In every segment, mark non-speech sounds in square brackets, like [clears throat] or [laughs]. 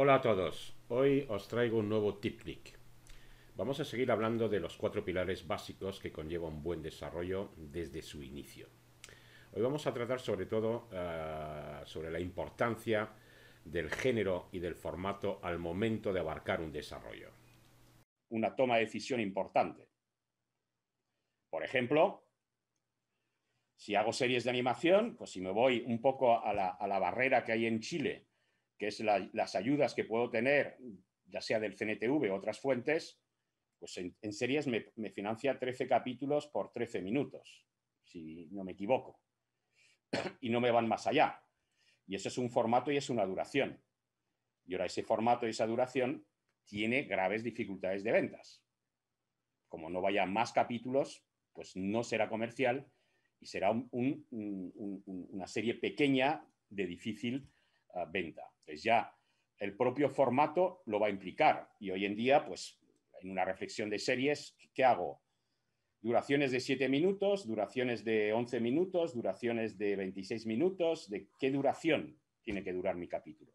Hola a todos, hoy os traigo un nuevo TipClick. Vamos a seguir hablando de los cuatro pilares básicos que conlleva un buen desarrollo desde su inicio. Hoy vamos a tratar sobre todo ah, sobre la importancia del género y del formato al momento de abarcar un desarrollo. Una toma de decisión importante. Por ejemplo, si hago series de animación, pues si me voy un poco a la barrera que hay en Chile que es las ayudas que puedo tener, ya sea del CNTV o otras fuentes, pues en, series me, financia 13 capítulos por 13 minutos, si no me equivoco, [clears throat] y no me van más allá. Y eso es un formato y es una duración. Y ahora ese formato y esa duración tiene graves dificultades de ventas. Como no vayan más capítulos, pues no será comercial y será una serie pequeña de difícil venta. Entonces ya el propio formato lo va a implicar. Y hoy en día, pues en una reflexión de series, ¿qué hago? Duraciones de 7 minutos, duraciones de 11 minutos, duraciones de 26 minutos, ¿de qué duración tiene que durar mi capítulo?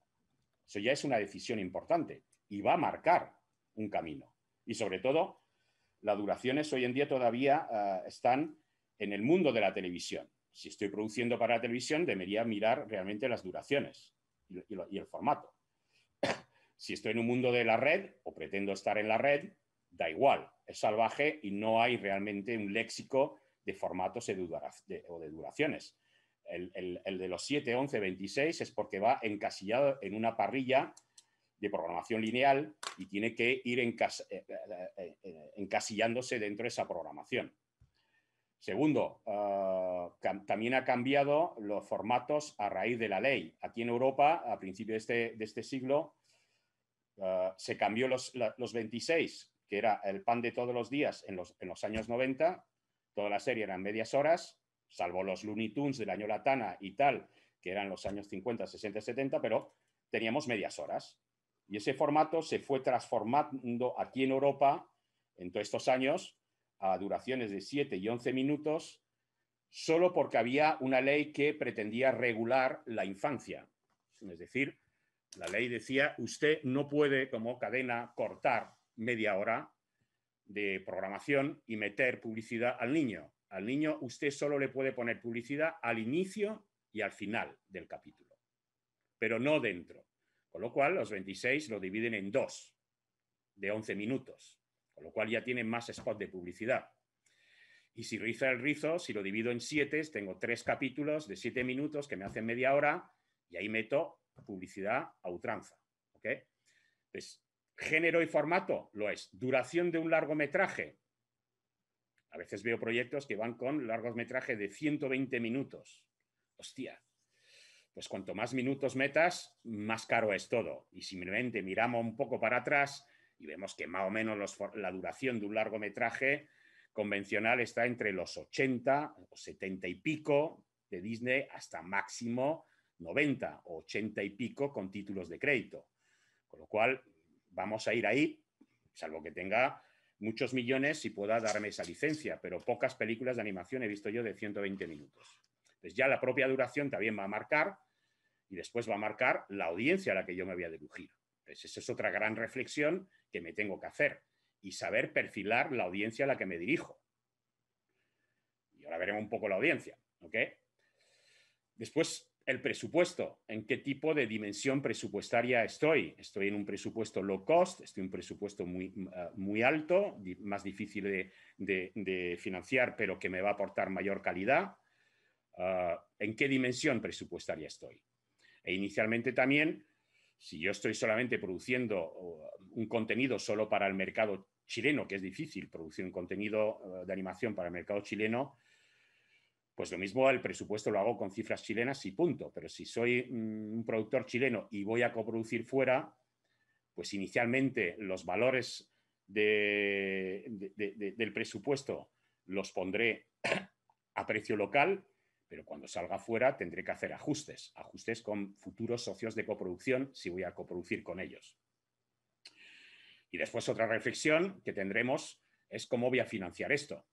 Eso ya es una decisión importante y va a marcar un camino. Y sobre todo, las duraciones hoy en día todavía ah, están en el mundo de la televisión. Si estoy produciendo para la televisión, debería mirar realmente las duraciones y, el formato. [coughs] si estoy en un mundo de la red o pretendo estar en la red, da igual, es salvaje y no hay realmente un léxico de formatos o de duraciones. El, de los 7, 11, 26 es porque va encasillado en una parrilla de programación lineal y tiene que ir eh, eh, eh, encasillándose dentro de esa programación. Segundo, eh, también ha cambiado los formatos a raíz de la ley. Aquí en Europa, a principios este, de este, siglo, eh, se cambió los, 26, que era el pan de todos los días en los, en los años 90. Toda la serie eran medias horas, salvo los Looney Tunes del año Latana y tal, que eran los años 50, 60, 70, pero teníamos medias horas. Y ese formato se fue transformando aquí en Europa en todos estos años a duraciones de 7 y 11 minutos, solo porque había una ley que pretendía regular la infancia. Es decir, la ley decía, usted no puede como cadena cortar media hora de programación y meter publicidad al niño. Al niño usted solo le puede poner publicidad al inicio y al final del capítulo, pero no dentro. Con lo cual, los 26 lo dividen en dos, de 11 minutos lo cual ya tiene más spot de publicidad. Y si riza el rizo, si lo divido en siete, tengo tres capítulos de siete minutos que me hacen media hora y ahí meto publicidad a ultranza. ¿ok? género y formato lo es. Duración de un largometraje. A veces veo proyectos que van con largometraje de 120 minutos. Hostia. Pues cuanto más minutos metas, más caro es todo. Y simplemente miramos un poco para atrás, y vemos que más o menos la duración de un largometraje convencional está entre los 80 o 70 y pico de Disney hasta máximo 90 o 80 y pico con títulos de crédito. Con lo cual, vamos a ir ahí, salvo que tenga muchos millones y pueda darme esa licencia, pero pocas películas de animación he visto yo de 120 minutos. pues ya la propia duración también va a marcar y después va a marcar la audiencia a la que yo me había a pues esa es otra gran reflexión que me tengo que hacer y saber perfilar la audiencia a la que me dirijo. Y ahora veremos un poco la audiencia. Después, el presupuesto. ¿En qué tipo de dimensión presupuestaria estoy? ¿Estoy en un presupuesto low cost? ¿Estoy en un presupuesto muy, ah, alto, más difícil de, financiar, pero que me va a aportar mayor calidad? Ah, ¿En qué dimensión presupuestaria estoy? E inicialmente también si yo estoy solamente produciendo un contenido solo para el mercado chileno, que es difícil producir un contenido eh, de animación para el mercado chileno, pues lo mismo el presupuesto lo hago con cifras chilenas y punto. Pero si soy mm, un productor chileno y voy a coproducir fuera, pues inicialmente los valores del presupuesto los pondré [clears throat] a precio local pero cuando salga fuera tendré que hacer ajustes, ajustes con futuros socios de coproducción si voy a coproducir con ellos. Y después otra reflexión que tendremos es cómo voy a financiar esto.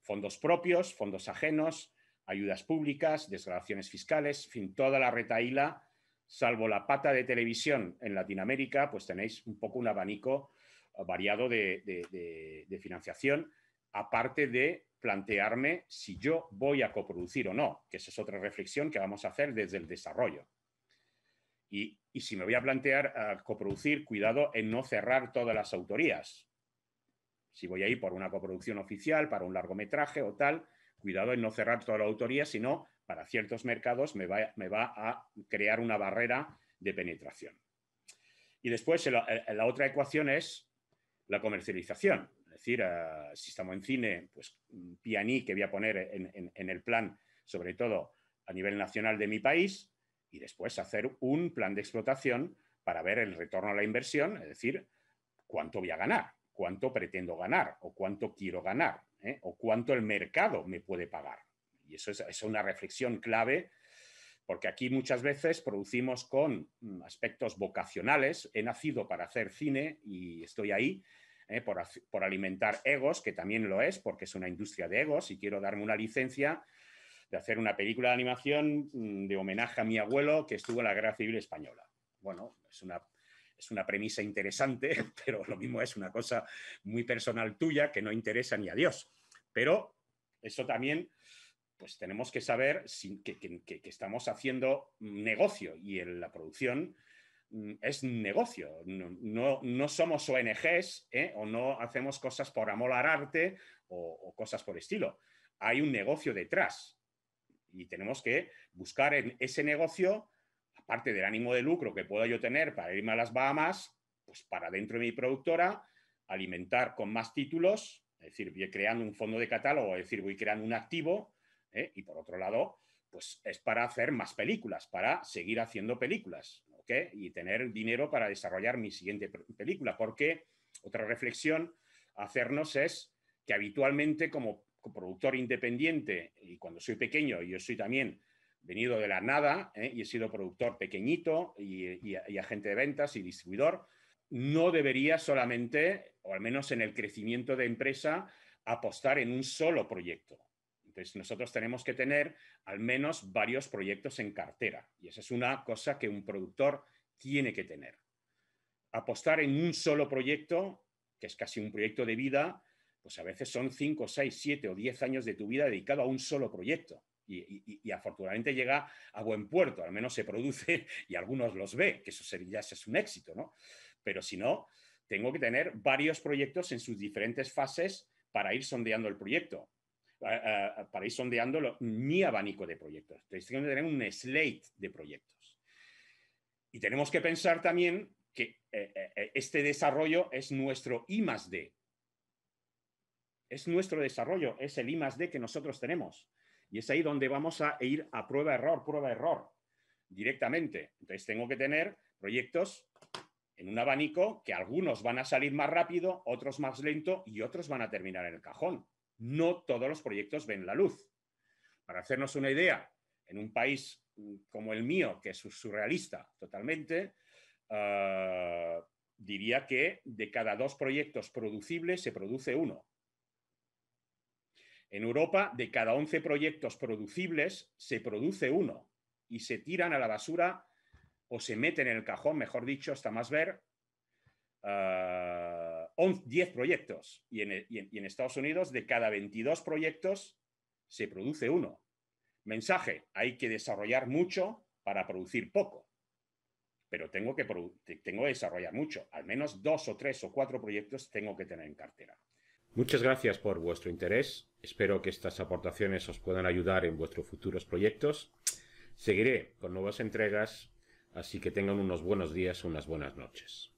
Fondos propios, fondos ajenos, ayudas públicas, desgravaciones fiscales, en fin, toda la retaíla, salvo la pata de televisión en Latinoamérica, pues tenéis un poco un abanico eh, variado de financiación aparte de plantearme si yo voy a coproducir o no, que esa es otra reflexión que vamos a hacer desde el desarrollo. Y, si me voy a plantear coproducir, cuidado en no cerrar todas las autorías. Si voy a ir por una coproducción oficial, para un largometraje o tal, cuidado en no cerrar toda la autoría, sino para ciertos mercados me va, a crear una barrera de penetración. Y después la otra ecuación es la comercialización es decir, ah, si estamos en cine, pues mm, Pianí, e, que voy a poner en, el plan, sobre todo a nivel nacional de mi país, y después hacer un plan de explotación para ver el retorno a la inversión, es decir, cuánto voy a ganar, cuánto pretendo ganar, o cuánto quiero ganar, ¿eh? o cuánto el mercado me puede pagar. Y eso es una reflexión clave porque aquí muchas veces producimos con mm, aspectos vocacionales. He nacido para hacer cine y estoy ahí, eh, por, alimentar egos, que también lo es, porque es una industria de egos, y quiero darme una licencia de hacer una película de animación mm, de homenaje a mi abuelo que estuvo en la Guerra Civil Española. Bueno, es una, premisa interesante, [laughs] pero lo mismo es una cosa muy personal tuya que no interesa ni a Dios. Pero eso también pues tenemos que saber que, estamos haciendo negocio y en la producción Mm, es negocio. No, somos ONGs ¿eh? o no hacemos cosas por amolar arte o, cosas por estilo. Hay un negocio detrás y tenemos que buscar en ese negocio, aparte del ánimo de lucro que pueda yo tener para irme a las Bahamas, pues para dentro de mi productora, alimentar con más títulos, es decir, voy creando un fondo de catálogo, es decir, voy creando un activo ¿eh? y por otro lado, pues es para hacer más películas, para seguir haciendo películas y tener dinero para desarrollar mi siguiente película. Porque otra reflexión hacernos es que habitualmente como productor independiente y cuando soy pequeño, yo soy también venido de la nada ¿eh? y he sido productor pequeñito y, agente de ventas y distribuidor, no debería solamente, o al menos en el crecimiento de empresa, apostar en un solo proyecto. Entonces, nosotros tenemos que tener al menos varios proyectos en cartera y esa es una cosa que un productor tiene que tener. Apostar en un solo proyecto, que es casi un proyecto de vida, pues a veces son 5, 6, 7 o 10 años de tu vida dedicado a un solo proyecto. Y, afortunadamente llega a buen puerto, al menos se produce [laughs] y algunos los ve, que eso sería, es un éxito, ¿no? Pero si no, tengo que tener varios proyectos en sus diferentes fases para ir sondeando el proyecto para ir sondeando mi abanico de proyectos. tengo que tener un slate de proyectos. Y tenemos que pensar también que eh, eh, este desarrollo es nuestro I más D. Es nuestro desarrollo, es el I más D que nosotros tenemos. Y es ahí donde vamos a ir a prueba-error, prueba-error, directamente. Entonces tengo que tener proyectos en un abanico que algunos van a salir más rápido, otros más lento y otros van a terminar en el cajón no todos los proyectos ven la luz. Para hacernos una idea, en un país mm, como el mío, que es surrealista totalmente, ah, diría que de cada dos proyectos producibles se produce uno. En Europa, de cada 11 proyectos producibles, se produce uno y se tiran a la basura o se meten en el cajón, mejor dicho, hasta más ver, ah, 10 proyectos y en, Estados Unidos de cada 22 proyectos se produce uno. Mensaje, hay que desarrollar mucho para producir poco, pero tengo que, tengo que desarrollar mucho, al menos dos o tres o cuatro proyectos tengo que tener en cartera. Muchas gracias por vuestro interés, espero que estas aportaciones os puedan ayudar en vuestros futuros proyectos. Seguiré con nuevas entregas, así que tengan unos buenos días, unas buenas noches.